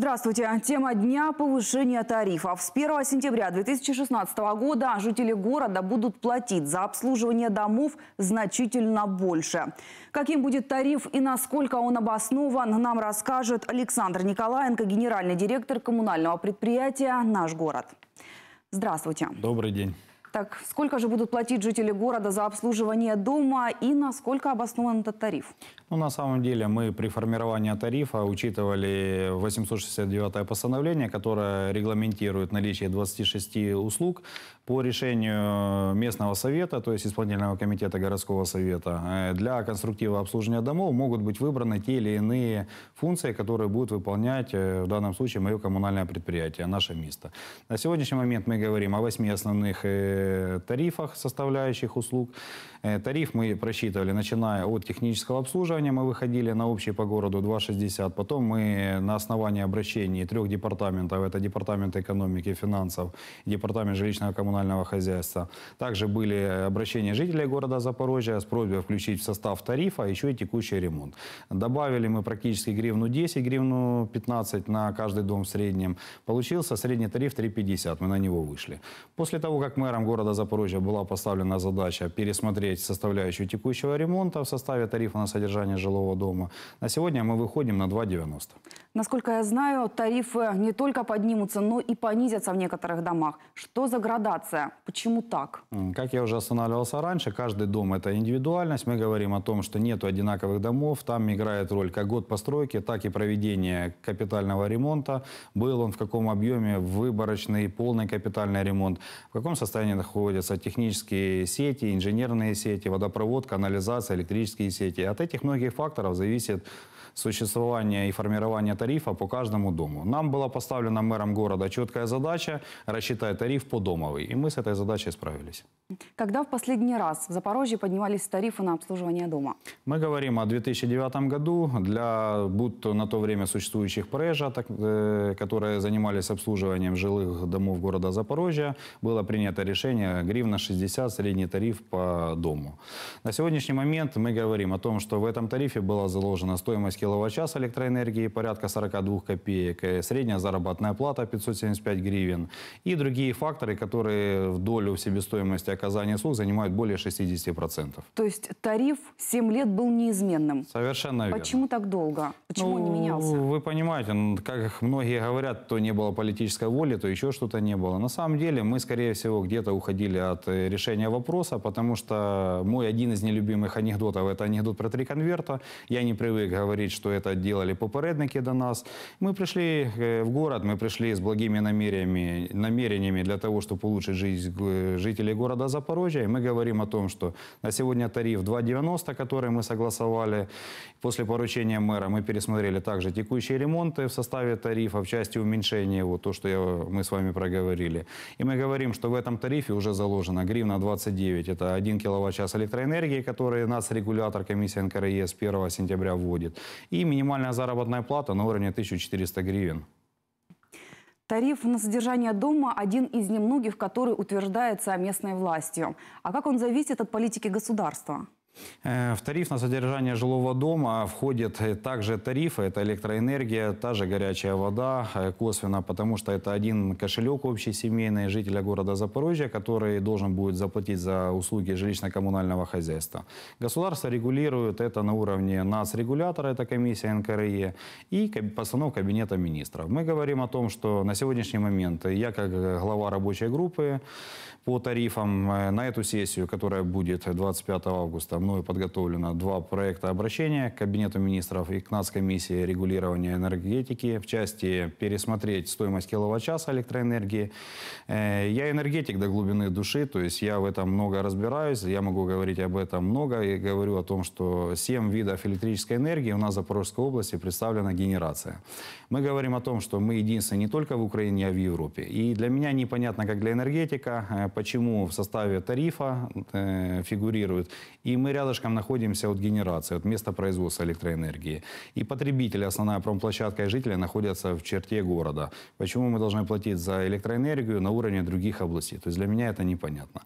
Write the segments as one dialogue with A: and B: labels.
A: Здравствуйте. Тема дня – повышение тарифов. С 1 сентября 2016 года жители города будут платить за обслуживание домов значительно больше. Каким будет тариф и насколько он обоснован, нам расскажет Александр Николаенко, генеральный директор коммунального предприятия «Наш город». Здравствуйте. Добрый день. Так, сколько же будут платить жители города за обслуживание дома и насколько обоснован этот тариф?
B: Ну, на самом деле мы при формировании тарифа учитывали 869 постановление, которое регламентирует наличие 26 услуг. По решению местного совета, то есть исполнительного комитета городского совета, э, для конструктива обслуживания домов могут быть выбраны те или иные функции, которые будут выполнять э, в данном случае мое коммунальное предприятие, наше место. На сегодняшний момент мы говорим о восьми основных э, Э, тарифах составляющих услуг. Э, тариф мы просчитывали, начиная от технического обслуживания, мы выходили на общий по городу 2,60. Потом мы на основании обращений трех департаментов, это департамент экономики, финансов, департамент жилищного коммунального хозяйства, также были обращения жителей города Запорожья с просьбой включить в состав тарифа еще и текущий ремонт. Добавили мы практически гривну 10, гривну 15 на каждый дом в среднем. Получился средний тариф 3,50, мы на него вышли. После того, как мэром города Запорожья была поставлена задача пересмотреть составляющую текущего ремонта в составе тарифа на содержание жилого дома. На сегодня мы выходим на 2,90.
A: Насколько я знаю, тарифы не только поднимутся, но и понизятся в некоторых домах. Что за градация? Почему так?
B: Как я уже останавливался раньше, каждый дом – это индивидуальность. Мы говорим о том, что нет одинаковых домов. Там играет роль как год постройки, так и проведение капитального ремонта. Был он в каком объеме, выборочный, полный капитальный ремонт, в каком состоянии находятся технические сети, инженерные сети, водопровод, канализация, электрические сети. От этих многих факторов зависит существования и формирования тарифа по каждому дому. Нам была поставлена мэром города четкая задача рассчитать тариф по домовой, и мы с этой задачей справились.
A: Когда в последний раз в Запорожье поднимались тарифы на обслуживание дома?
B: Мы говорим о 2009 году. Для будто на то время существующих прежаток, э, которые занимались обслуживанием жилых домов города Запорожья, было принято решение гривна 60 средний тариф по дому. На сегодняшний момент мы говорим о том, что в этом тарифе была заложена стоимость киловатт-час электроэнергии порядка 42 копеек, э, средняя заработная плата 575 гривен и другие факторы, которые в долю в себестоимости оказания услуг занимают более 60%.
A: То есть тариф 7 лет был неизменным?
B: Совершенно верно. Почему
A: так долго? Почему ну, он не ну, менялся?
B: Вы понимаете, ну, как многие говорят, то не было политической воли, то еще что-то не было. На самом деле мы, скорее всего, где-то уходили от э, решения вопроса, потому что мой один из нелюбимых анекдотов – это анекдот про три конверта. Я не привык говорить, говорить, что это делали попередники до нас. Мы пришли э, в город, мы пришли с благими намерениями, намерениями для того, чтобы улучшить жизнь э, жителей города Запорожья. И мы говорим о том, что на сегодня тариф 2,90, который мы согласовали после поручения мэра, мы пересмотрели также текущие ремонты в составе тарифа, в части уменьшения, вот то, что я, мы с вами проговорили. И мы говорим, что в этом тарифе уже заложена гривна 29, это 1 киловатт-час электроэнергии, который нас регулятор комиссия НКРЕ с 1 сентября вводит и минимальная заработная плата на уровне 1400 гривен.
A: Тариф на содержание дома – один из немногих, который утверждается местной властью. А как он зависит от политики государства?
B: Э, в тариф на содержание жилого дома входят э, также тарифы, это электроэнергия, та же горячая вода, э, косвенно, потому что это один кошелек общий семейный жителя города Запорожья, который должен будет заплатить за услуги жилищно-коммунального хозяйства. Государство регулирует это на уровне нацрегулятора, это комиссия НКРЕ, и постанов Кабинета министров. Мы говорим о том, что на сегодняшний момент я как глава рабочей группы по тарифам на эту сессию, которая будет 25 августа, мною подготовлено два проекта обращения к Кабинету министров и к нацкомиссии регулирования энергетики в части пересмотреть стоимость киловатт-часа электроэнергии. Э, я энергетик до глубины души, то есть я в этом много разбираюсь, я могу говорить об этом много и говорю о том, что семь видов электрической энергии у нас в Запорожской области представлена генерация. Мы говорим о том, что мы единственные не только в Украине, а в Европе. И для меня непонятно, как для энергетика, э, почему в составе тарифа э, фигурирует. И мы мы рядышком находимся от генерации, от места производства электроэнергии. И потребители, основная промплощадка и жители находятся в черте города. Почему мы должны платить за электроэнергию на уровне других областей? То есть для меня это непонятно.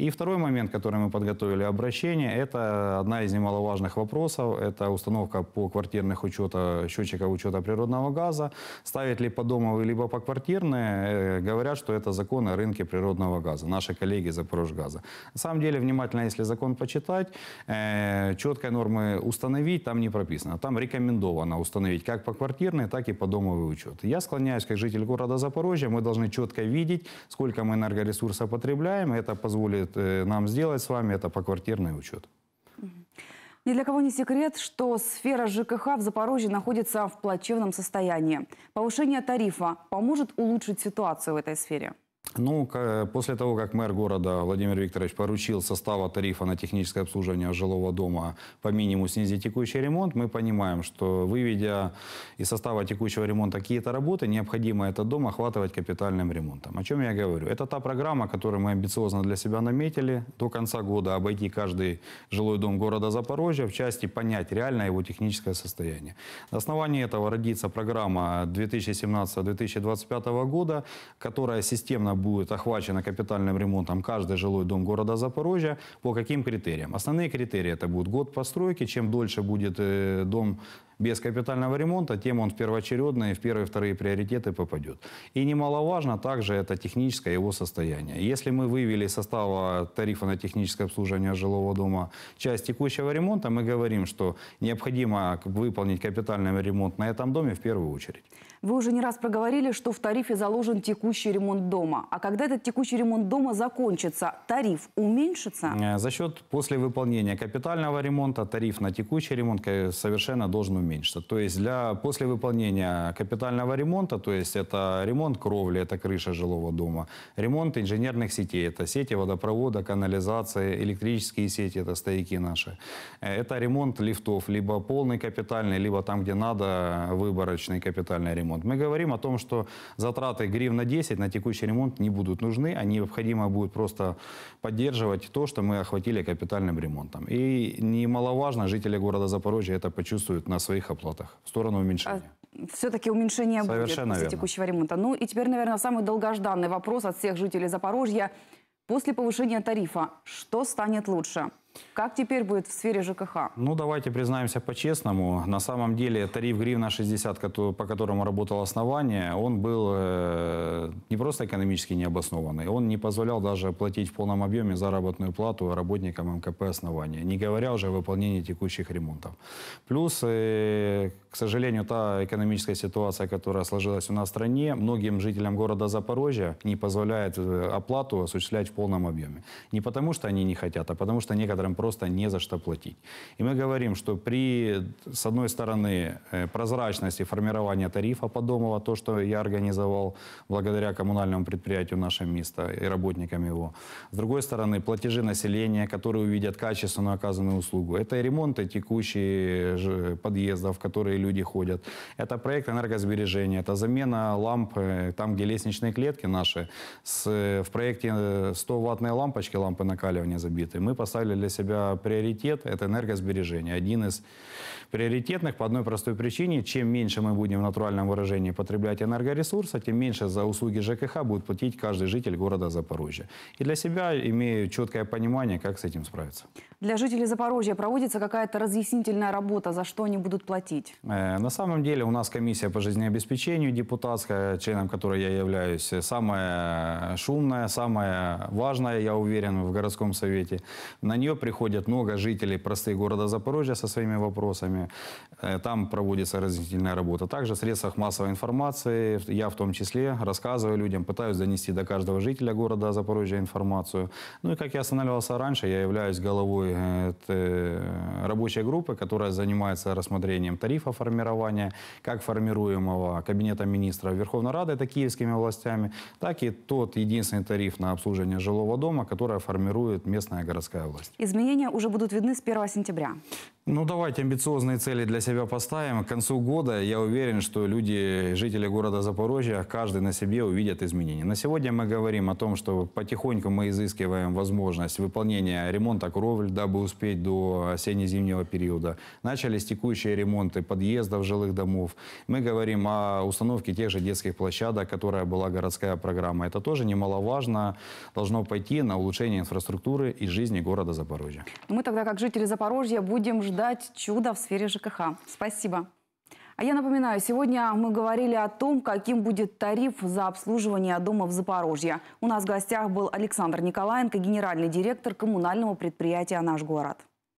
B: И второй момент, который мы подготовили обращение, это одна из немаловажных вопросов. Это установка по квартирных учета, счетчика учета природного газа. Ставят ли по дому, либо по квартирные, э, говорят, что это закон о рынке природного газа. Наши коллеги Запорожгаза. На самом деле, внимательно, если закон почитать, Э, четкой нормы установить там не прописано. Там рекомендовано установить как по квартирной, так и по домовый учет. Я склоняюсь, как житель города Запорожья, мы должны четко видеть, сколько мы энергоресурса потребляем. Это позволит э, нам сделать с вами это по квартирный учет.
A: Ни для кого не секрет, что сфера ЖКХ в Запорожье находится в плачевном состоянии. Повышение тарифа поможет улучшить ситуацию в этой сфере?
B: Ну, после того, как мэр города Владимир Викторович поручил состава тарифа на техническое обслуживание жилого дома по минимуму снизить текущий ремонт, мы понимаем, что выведя из состава текущего ремонта какие-то работы, необходимо этот дом охватывать капитальным ремонтом. О чем я говорю? Это та программа, которую мы амбициозно для себя наметили. До конца года обойти каждый жилой дом города Запорожья в части понять реально его техническое состояние. На основании этого родится программа 2017-2025 года, которая системно будет охвачено капитальным ремонтом каждый жилой дом города Запорожья. По каким критериям? Основные критерии это будет год постройки. Чем дольше будет э, дом без капитального ремонта, тем он в первоочередные, в первые и вторые приоритеты попадет. И немаловажно также это техническое его состояние. Если мы вывели из состава тарифа на техническое обслуживание жилого дома часть текущего ремонта, мы говорим, что необходимо выполнить капитальный ремонт на этом доме в первую очередь.
A: Вы уже не раз проговорили, что в тарифе заложен текущий ремонт дома. А когда этот текущий ремонт дома закончится, тариф уменьшится?
B: Э, за счет после выполнения капитального ремонта тариф на текущий ремонт э, совершенно должен уменьшиться уменьшится. То есть для, после выполнения капитального ремонта, то есть это ремонт кровли, это крыша жилого дома, ремонт инженерных сетей, это сети водопровода, канализации, электрические сети, это стояки наши. Это ремонт лифтов, либо полный капитальный, либо там, где надо, выборочный капитальный ремонт. Мы говорим о том, что затраты гривна 10 на текущий ремонт не будут нужны, они а необходимо будут просто поддерживать то, что мы охватили капитальным ремонтом. И немаловажно, жители города Запорожья это почувствуют на своих своих оплатах в сторону уменьшения.
A: А, Все-таки уменьшение Совершенно будет после верно. текущего ремонта. Ну и теперь, наверное, самый долгожданный вопрос от всех жителей Запорожья. После повышения тарифа что станет лучше? Как теперь будет в сфере ЖКХ?
B: Ну, давайте признаемся по-честному. На самом деле тариф гривна 60, по которому работало основание, он был э, не просто экономически необоснованный, он не позволял даже платить в полном объеме заработную плату работникам МКП основания, не говоря уже о выполнении текущих ремонтов. Плюс, э, к сожалению, та экономическая ситуация, которая сложилась у нас в стране, многим жителям города Запорожья не позволяет э, оплату осуществлять в полном объеме. Не потому, что они не хотят, а потому, что некоторым которым просто не за что платить. И мы говорим, что при, с одной стороны, э, прозрачности формирования тарифа по дому, то, что я организовал благодаря коммунальному предприятию нашего места и работникам его. С другой стороны, платежи населения, которые увидят качественную оказанную услугу. Это и ремонты текущие подъездов, в которые люди ходят. Это проект энергосбережения, это замена ламп э, там, где лестничные клетки наши. С, э, в проекте 100-ваттные лампочки, лампы накаливания забиты. Мы поставили себя приоритет – это энергосбережение. Один из приоритетных по одной простой причине. Чем меньше мы будем в натуральном выражении потреблять энергоресурса, тем меньше за услуги ЖКХ будет платить каждый житель города Запорожья. И для себя имею четкое понимание, как с этим справиться.
A: Для жителей Запорожья проводится какая-то разъяснительная работа, за что они будут платить?
B: Э, на самом деле у нас комиссия по жизнеобеспечению депутатская, членом которой я являюсь, самая шумная, самая важная, я уверен, в городском совете. На нее приходят много жителей простых города Запорожья со своими вопросами. Э, там проводится разъяснительная работа. Также в средствах массовой информации, я в том числе, рассказываю людям, пытаюсь донести до каждого жителя города Запорожья информацию. Ну и как я останавливался раньше, я являюсь головой э, э, рабочей группы, которая занимается рассмотрением тарифа формирования, как формируемого Кабинетом министров Верховной Рады, это киевскими властями, так и тот единственный тариф на обслуживание жилого дома, который формирует местная городская власть.
A: Изменения уже будут видны с 1 сентября.
B: Ну, давайте амбициозные цели для себя поставим. К концу года я уверен, что люди, жители города Запорожья, каждый на себе увидят изменения. На сегодня мы говорим о том, что потихоньку мы изыскиваем возможность выполнения ремонта кровель, дабы успеть до осенне-зимнего периода. Начались текущие ремонты подъездов жилых домов. Мы говорим о установке тех же детских площадок, которая была городская программа. Это тоже немаловажно, должно пойти на улучшение инфраструктуры и жизни города Запорожья. Запорожья.
A: Ну, мы тогда, как жители Запорожья, будем ждать чуда в сфере ЖКХ. Спасибо. А я напоминаю, сегодня мы говорили о том, каким будет тариф за обслуживание дома в Запорожье. У нас в гостях был Александр Николаенко, генеральный директор коммунального предприятия «Наш город».